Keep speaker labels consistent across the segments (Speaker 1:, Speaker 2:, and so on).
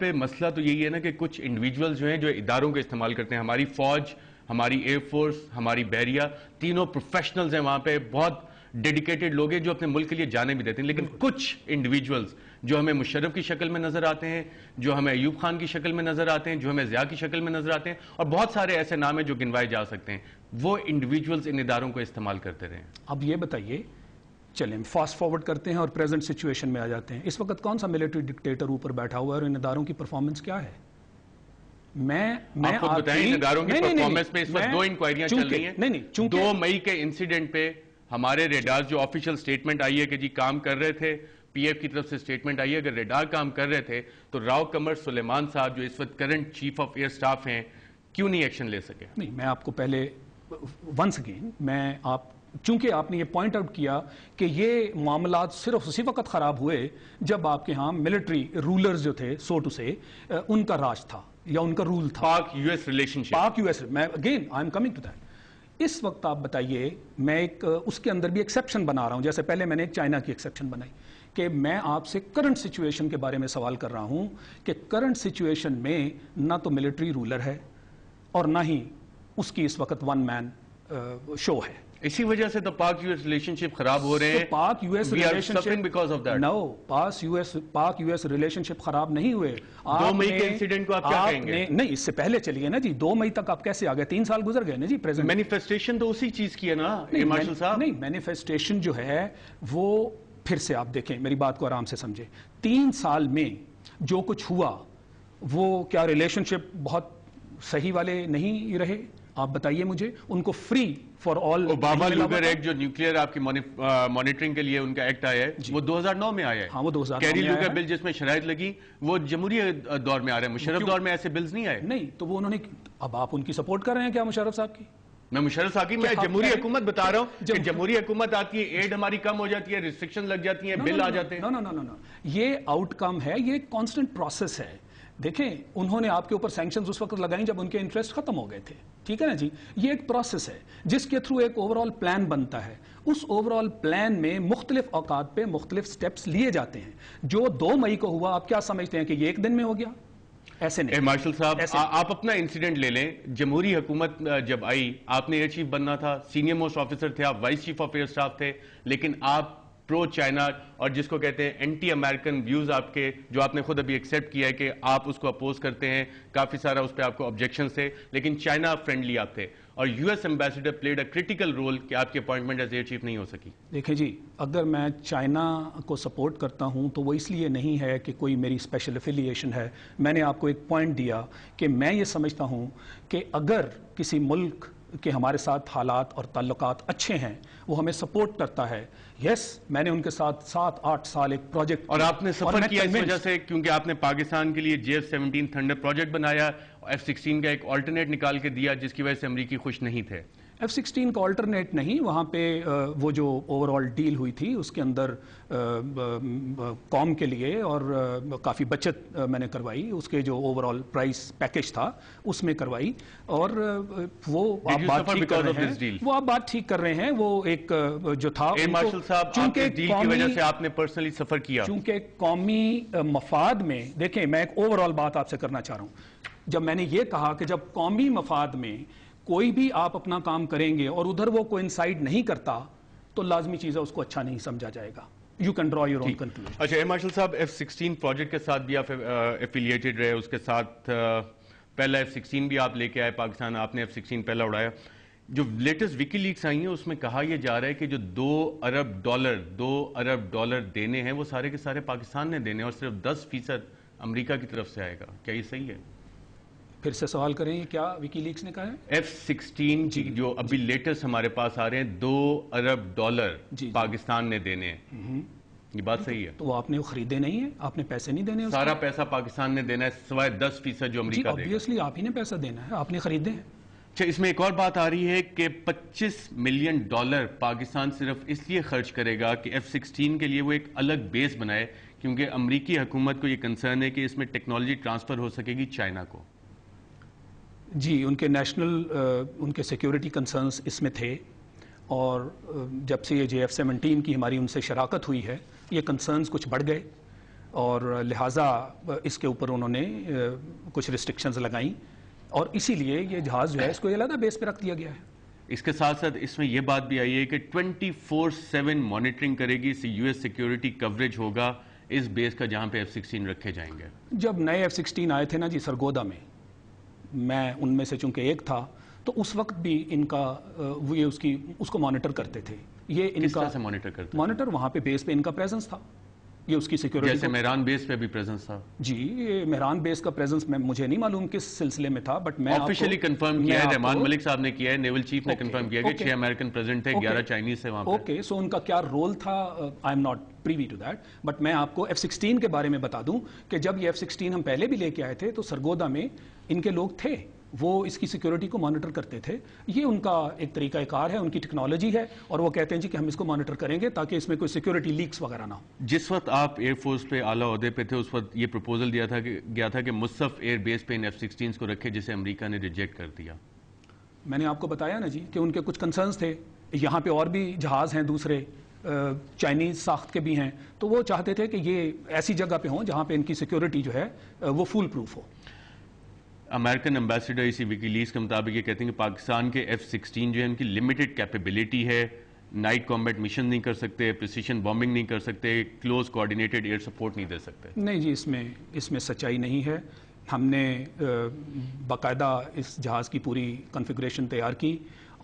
Speaker 1: पे मसला तो यही है ना कि कुछ इंडिविजुअल जो हैं जो इदारों का इस्तेमाल करते हैं हमारी फौज हमारी एयरफोर्स हमारी बैरिया तीनों प्रोफेशनल्स हैं वहाँ पे बहुत डेडिकेटेड लोग हैं जो अपने मुल्क के लिए जाने भी देते हैं लेकिन कुछ इंडिविजुअल्स जो हमें मुशर्रफ की शक्ल में नजर आते हैं जो हमें अयूब खान की शक्ल में नजर आते हैं जो हमें जिया की शक्ल में नजर आते हैं और बहुत सारे ऐसे नाम हैं जो गिनवाए जा सकते हैं वो इंडिविजुअल्स इन इदारों को इस्तेमाल करते रहे
Speaker 2: अब ये बताइए चलें फास्ट फॉरवर्ड करते हैं और प्रेजेंट सिचुएशन में आ जाते हैं इस वक्त कौन सा मिलिट्री डिक्टेटर ऊपर बैठा हुआ है और इन इदारों की परफॉर्मेंस क्या है मैं मैं आपको बताएं इन इदारों की परफॉर्मेंस पे इस वक्त दो इंक्वायरियां चल रही हैं नहीं
Speaker 1: नहीं दो मई के इंसिडेंट पे हमारे रेडार जो ऑफिशियल स्टेटमेंट आई है कि जी काम कर रहे थे पीएफ की तरफ से स्टेटमेंट आई है अगर रेडार काम कर रहे थे तो राव कमर सुलेमान साहब जो इस वक्त current chief of air staff हैं क्यों नहीं एक्शन ले सके
Speaker 2: नहीं मैं आपको पहले वंस अगेन मैं आप चूंकि आपने ये पॉइंट आउट किया कि ये मामला सिर्फ उसी वक्त ख़राब हुए जब आपके यहाँ मिलिट्री रूलर्स जो थे सो टू से उनका राज था या उनका रूल था Pak US relationship Pak US मैं again I am coming to that इस वक्त आप बताइए मैं एक उसके अंदर भी एक्सेप्शन बना रहा हूं जैसे पहले मैंने एक चाइना की एक्सेप्शन बनाई कि मैं आपसे करंट सिचुएशन के बारे में सवाल कर रहा हूं कि करंट सिचुएशन में ना तो मिलिट्री रूलर है और ना ही उसकी इस वक्त वन मैन शो है
Speaker 1: इसी वजह से तो पाक यूएस रिलेशनशिप खराब हो रहे तो हैं so, Pak US relationship
Speaker 2: because of that no पास यूएस पाक यूएस रिलेशनशिप खराब नहीं हुए दो मई के इंसिडेंट को आप क्या कहेंगे नहीं इससे पहले चलिए ना जी दो मई तक आप कैसे आ गए तीन साल गुजर गए ना जी प्रेजेंट मैनिफेस्टेशन तो उसी चीज की है ना मार्शल साहब नहीं मैनिफेस्टेशन जो है वो फिर से आप देखें मेरी बात को आराम से समझे तीन साल में जो कुछ हुआ वो क्या रिलेशनशिप बहुत सही वाले नहीं रहे आप बताइए मुझे उनको free for all Obama Lugar act
Speaker 1: जो न्यूक्लियर आपकी मॉनिटरिंग uh, के लिए उनका एक्ट आया है वो 2009 में आया है हाँ वो 2009 कैरी लुगर बिल जिसमें शराय लगी वो जमहूरी uh, दौर में आ रहे हैं मुशरफ दौर में ऐसे बिल्स नहीं आए नहीं तो वो उन्होंने अब आप उनकी सपोर्ट कर रहे हैं क्या मुशरफ साहब की मैं मुशरफ साहब की मैं जमहूरी हुकूमत बता रहा हूँ जब जमहूरी हुकूमत आती है एड हमारी कम हो जाती है रिस्ट्रिक्शन लग जाती है बिल आ जाते
Speaker 2: हैं ना ना ना ये आउटकम है ये कॉन्स्टेंट प्रोसेस है देखें उन्होंने आपके ऊपर सैंक्शन उस वक्त लगाई जब उनके इंटरेस्ट खत्म हो गए थे ठीक है ना जी ये एक प्रोसेस है जिसके थ्रू एक ओवरऑल प्लान बनता है उस ओवरऑल प्लान में मुख्तलिफ औकात पे मुख्तलिफ स्टेप्स लिए जाते हैं जो दो मई को हुआ आप क्या समझते हैं कि ये एक दिन में हो गया ऐसे नहीं मार्शल साहब आप अपना इंसिडेंट ले लें जमहूरी हुकूमत जब आई
Speaker 1: आपने एयर चीफ बनना था सीनियर मोस्ट ऑफिसर थे आप vice chief of air staff थे लेकिन आप प्रो चाइना और जिसको कहते हैं एंटी अमेरिकन व्यूज़ आपके जो आपने खुद अभी एक्सेप्ट किया है कि आप उसको अपोज करते हैं काफ़ी सारा उस पर आपको ऑब्जेक्शन थे लेकिन चाइना फ्रेंडली आप थे और US ambassador played a critical role कि आपकी अपॉइंटमेंट एज एयर चीफ नहीं हो सकी
Speaker 2: देखिए जी अगर मैं चाइना को सपोर्ट करता हूं तो वो इसलिए नहीं है कि कोई मेरी स्पेशल एफिलिएशन है मैंने आपको एक पॉइंट दिया कि मैं ये समझता हूं कि अगर किसी मुल्क कि हमारे साथ हालात और ताल्लुक अच्छे हैं वो हमें सपोर्ट करता है यस मैंने उनके साथ सात आठ साल एक प्रोजेक्ट और आपने सफर और किया इस वजह
Speaker 1: से क्योंकि आपने पाकिस्तान के लिए J F seventeen Thunder project बनाया एफ सिक्सटीन का एक ऑल्टरनेट निकाल के दिया जिसकी वजह से अमरीकी खुश नहीं थे
Speaker 2: एफ सिक्सटीन का ऑल्टरनेट नहीं वहाँ पे वो जो ओवरऑल डील हुई थी उसके अंदर कॉम के लिए और काफ़ी बचत मैंने करवाई उसके जो ओवरऑल प्राइस पैकेज था उसमें करवाई और वो आप बात ठीक कर रहे हैं वो आप बात ठीक कर रहे हैं वो एक जो था मार्शल साहब चूंकि वजह से
Speaker 1: आपने पर्सनली सफर किया
Speaker 2: चूंकि कौमी मफाद में देखें मैं एक ओवरऑल बात आपसे करना चाह रहा हूँ जब मैंने ये कहा कि जब कौमी मफाद में कोई भी आप अपना काम करेंगे और उधर वो कोइंसाइड नहीं करता तो लाजमी चीज़ है उसको अच्छा नहीं समझा जाएगा you can draw your own conclusion
Speaker 1: अच्छा मार्शल साहब एफ सिक्सटीन प्रोजेक्ट के साथ भी आप एफिलियेटेड रहे उसके साथ पहला एफ सिक्सटीन भी आप लेके आए पाकिस्तान आपने एफ सिक्सटीन पहला उड़ाया जो लेटेस्ट विकी लीक्स आई हैं उसमें कहा यह जा रहा है कि जो दो अरब डॉलर दो अरब डॉलर देने हैं वो सारे के सारे पाकिस्तान ने देने और सिर्फ दस फीसद अमरीका की तरफ से आएगा क्या ये सही है
Speaker 2: फिर से सवाल करें क्या विकीलीक्स ने कहा है
Speaker 1: एफ सिक्सटीन जो अभी लेटेस्ट हमारे पास आ रहे हैं दो अरब डॉलर पाकिस्तान ने देने हम्म। ये बात सही है
Speaker 2: तो वो आपने वो खरीदे नहीं है आपने पैसे नहीं देने सारा
Speaker 1: पैसा पाकिस्तान ने देना है सवाए दस फीसद जो अमरीका
Speaker 2: ऑब्वियसली आप ही ने पैसा देना है आपने खरीदे हैं अच्छा इसमें एक और बात आ
Speaker 1: रही है कि 25 मिलियन डॉलर पाकिस्तान सिर्फ इसलिए खर्च करेगा कि एफ सिक्सटीन के लिए वो एक अलग बेस बनाए क्योंकि अमरीकी हुकूमत को ये कंसर्न है कि इसमें टेक्नोलॉजी ट्रांसफर हो सकेगी चाइना को
Speaker 2: जी उनके नेशनल उनके सिक्योरिटी कंसर्न्स इसमें थे और जब से ये जे एफ सेवनटीन की हमारी उनसे शराकत हुई है ये कंसर्न्स कुछ बढ़ गए और लिहाजा इसके ऊपर उन्होंने कुछ रिस्ट्रिक्शंस लगाई और इसीलिए ये जहाज़ जो है इसको अलहदा बेस पर रख दिया गया है
Speaker 1: इसके साथ साथ इसमें यह बात भी आई है कि 24/7 मॉनिटरिंग करेगी इससे यूएस सिक्योरिटी कवरेज होगा इस बेस का जहां पे एफ सिक्सटीन रखे जाएंगे
Speaker 2: जब नए एफ सिक्सटीन आए थे ना जी सरगोदा में मैं उनमें से चूंकि एक था तो उस वक्त भी इनका ये उसकी उसको मॉनिटर करते थे ये इनका मॉनिटर करते मॉनिटर वहाँ पे बेस पे इनका प्रेजेंस था ये उसकी सिक्योरिटी जैसे
Speaker 1: मेहरान बेस पे भी प्रेजेंस था
Speaker 2: जी मेहरान बेस का प्रेजेंस मैं मुझे नहीं मालूम किस सिलसिले में था बट मैं ऑफिशियली कंफर्म किया है रहमान मलिक
Speaker 1: साहब ने किया है नेवल चीफ ने कंफर्म किया कि छह अमेरिकन प्रेजेंट थे ग्यारह चाइनीज थे वहां
Speaker 2: ओके सो उनका क्या रोल था I am not privy to that but मैं आपको एफ सिक्सटीन के बारे में बता दूं कि जब ये एफ सिक्सटीन हम पहले भी लेके आए थे तो सरगोदा में इनके लोग थे वो इसकी सिक्योरिटी को मॉनिटर करते थे ये उनका एक तरीका कार है उनकी टेक्नोलॉजी है और वो कहते हैं जी कि हम इसको मॉनिटर करेंगे ताकि इसमें कोई सिक्योरिटी लीक्स वगैरह ना हो
Speaker 1: जिस वक्त आप एयरफोर्स पे आला अहदे पे थे उस वक्त ये प्रपोजल दिया था कि गया था कि मुसफ एयरबेस पे इन एफ सिक्सटीन को रखे जिसे अमरीका ने रिजेक्ट कर दिया
Speaker 2: मैंने आपको बताया ना जी कि उनके कुछ कंसर्न थे यहाँ पे और भी जहाज़ हैं दूसरे चाइनीज़ साख्त के भी हैं तो वो चाहते थे कि ये ऐसी जगह पे हों जहाँ पे इनकी सिक्योरिटी जो है वो फुल प्रूफ हो
Speaker 1: अमेरिकन एम्बेसडर इसी विकीलीज के मुताबिक ये कहते हैं कि पाकिस्तान के एफ सिक्सटीन जो है उनकी लिमिटेड कैपेबिलिटी है नाइट कॉम्बैट मिशन नहीं कर सकते प्रिसीशन बॉम्बिंग नहीं कर सकते क्लोज कोऑर्डिनेटेड एयर सपोर्ट नहीं दे सकते
Speaker 2: नहीं जी इसमें इसमें सच्चाई नहीं है हमने बाकायदा इस जहाज़ की पूरी कॉन्फ़िगरेशन तैयार की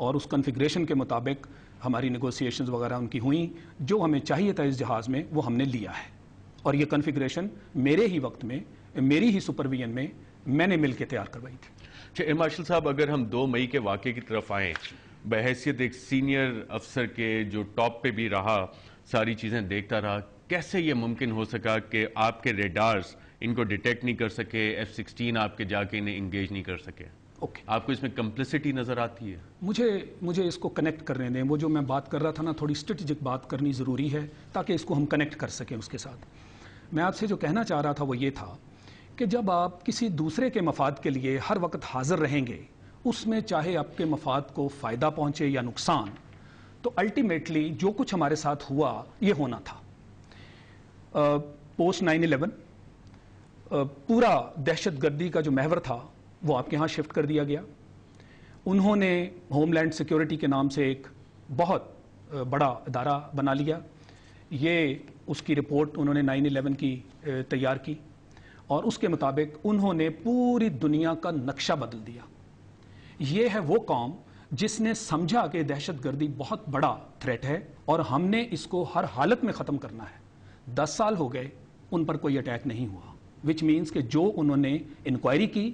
Speaker 2: और उस कॉन्फ़िगरेशन के मुताबिक हमारी निगोसिएशंस वगैरह उनकी हुई जो हमें चाहिए था इस जहाज़ में वो हमने लिया है और ये कॉन्फ़िगरेशन मेरे ही वक्त में मेरी ही सुपरविजन में मैंने मिलकर तैयार करवाई थी
Speaker 1: अच्छा एयर मार्शल साहब अगर हम दो मई के वाक़े की तरफ आए बहसीत एक सीनियर अफसर के जो टॉप पे भी रहा सारी चीज़ें देखता रहा कैसे ये मुमकिन हो सका कि आपके रेडार्स इनको डिटेक्ट नहीं कर सके एफ सिक्सटीन आपके जाके इन्हें इंगेज नहीं कर सके ओके okay. आपको इसमें कम्प्लिसिटी नज़र आती है
Speaker 2: मुझे मुझे इसको कनेक्ट करने दें वो जो मैं बात कर रहा था ना थोड़ी स्ट्रेटजिक बात करनी ज़रूरी है ताकि इसको हम कनेक्ट कर सकें उसके साथ मैं आपसे जो कहना चाह रहा था वो ये था कि जब आप किसी दूसरे के मफाद के लिए हर वक्त हाजिर रहेंगे उसमें चाहे आपके मफाद को फ़ायदा पहुंचे या नुकसान तो अल्टीमेटली जो कुछ हमारे साथ हुआ ये होना था आ, पोस्ट नाइन इलेवन पूरा दहशत गर्दी का जो महवर था वो आपके यहाँ शिफ्ट कर दिया गया उन्होंने होमलैंड सिक्योरिटी के नाम से एक बहुत बड़ा अदारा बना लिया ये उसकी रिपोर्ट उन्होंने नाइन इलेवन की तैयार की और उसके मुताबिक उन्होंने पूरी दुनिया का नक्शा बदल दिया यह है वो कौम जिसने समझा कि दहशतगर्दी बहुत बड़ा थ्रेट है और हमने इसको हर हालत में ख़त्म करना है दस साल हो गए उन पर कोई अटैक नहीं हुआ विच मीन्स के जो उन्होंने इंक्वायरी की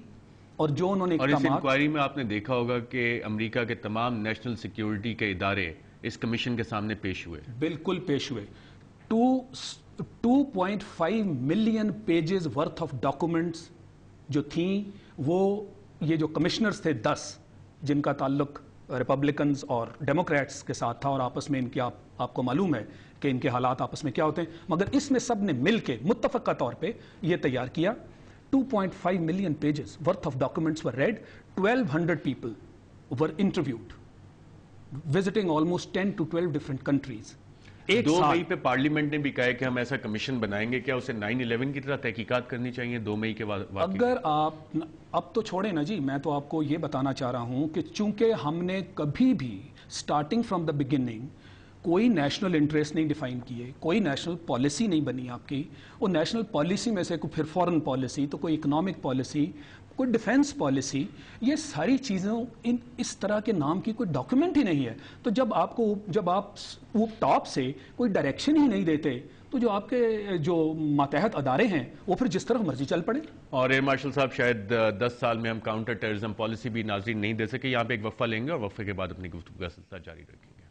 Speaker 2: और जो उन्होंने और इस
Speaker 1: इंक्वायरी में आपने देखा होगा कि अमेरिका के तमाम नेशनल सिक्योरिटी के इदारे इस कमीशन के सामने पेश हुए
Speaker 2: बिल्कुल पेश हुए two 2.5 million pages worth of documents जो थी वो ये जो कमिश्नर्स थे 10 जिनका ताल्लुक रिपब्लिकन और डेमोक्रेट्स के साथ था और आपस में इनके आप, आपको मालूम है कि इनके हालात आपस में क्या होते हैं मगर इसमें सब ने मिल के मुतफ़ा तौर पर यह तैयार किया 2.5 pages worth of documents were read twelve 1,200 people were interviewed visiting almost 10 to 12 different countries एक दो मई
Speaker 1: पे पार्लियामेंट ने भी कहा कि हम ऐसा कमीशन बनाएंगे क्या उसे 9/11 की तरह तहकीकत करनी चाहिए दो मई के बाद
Speaker 2: अगर आप न, अब तो छोड़े ना जी मैं तो आपको ये बताना चाह रहा हूं कि चूंकि हमने कभी भी स्टार्टिंग फ्रॉम द बिगिनिंग कोई नेशनल इंटरेस्ट नहीं डिफाइन किए कोई नेशनल पॉलिसी नहीं बनी आपकी वो नेशनल पॉलिसी में से कोई फिर फॉरेन पॉलिसी तो कोई इकोनॉमिक पॉलिसी कोई डिफेंस पॉलिसी ये सारी चीज़ों इन इस तरह के नाम की कोई डॉक्यूमेंट ही नहीं है तो जब आपको जब आप वो टॉप से कोई डायरेक्शन ही नहीं देते तो जो आपके जो मातहत अदारे हैं वो फिर जिस तरह मर्जी चल पड़े
Speaker 1: और एयर मार्शल साहब शायद दस साल में हम काउंटर टेररिज्म पॉलिसी भी नाजरी नहीं दे सके यहाँ पे एक वफा लेंगे और वफे के बाद अपनी गुफ्तु का सिलसिला जारी रखेंगे